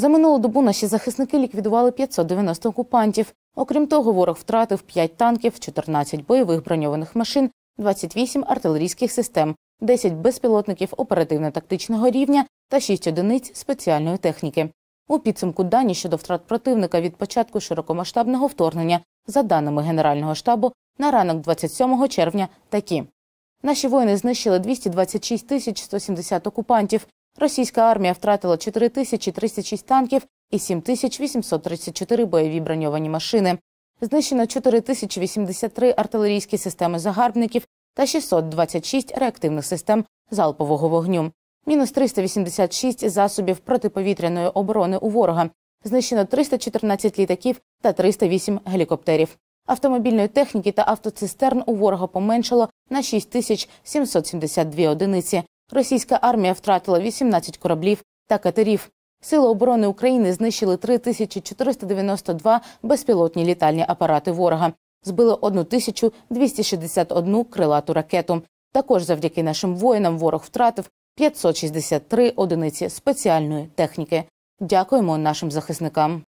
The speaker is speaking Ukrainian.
За минулу добу наші захисники ліквідували 590 окупантів. Окрім того, ворог втратив 5 танків, 14 бойових броньованих машин, 28 артилерійських систем, 10 безпілотників оперативно-тактичного рівня та 6 одиниць спеціальної техніки. У підсумку дані щодо втрат противника від початку широкомасштабного вторгнення, за даними Генерального штабу, на ранок 27 червня такі. Наші воїни знищили 226 тисяч 170 окупантів, Російська армія втратила 4306 танків і 7834 бойові броньовані машини. Знищено 4083 артилерійські системи загарбників та 626 реактивних систем залпового вогню. Мінус 386 засобів протиповітряної оборони у ворога. Знищено 314 літаків та 308 гелікоптерів. Автомобільної техніки та автоцистерн у ворога поменшало на 6772 одиниці. Російська армія втратила 18 кораблів та катерів. Сили оборони України знищили 3492 безпілотні літальні апарати ворога, збили 1261 крилату ракету. Також завдяки нашим воїнам ворог втратив 563 одиниці спеціальної техніки. Дякуємо нашим захисникам.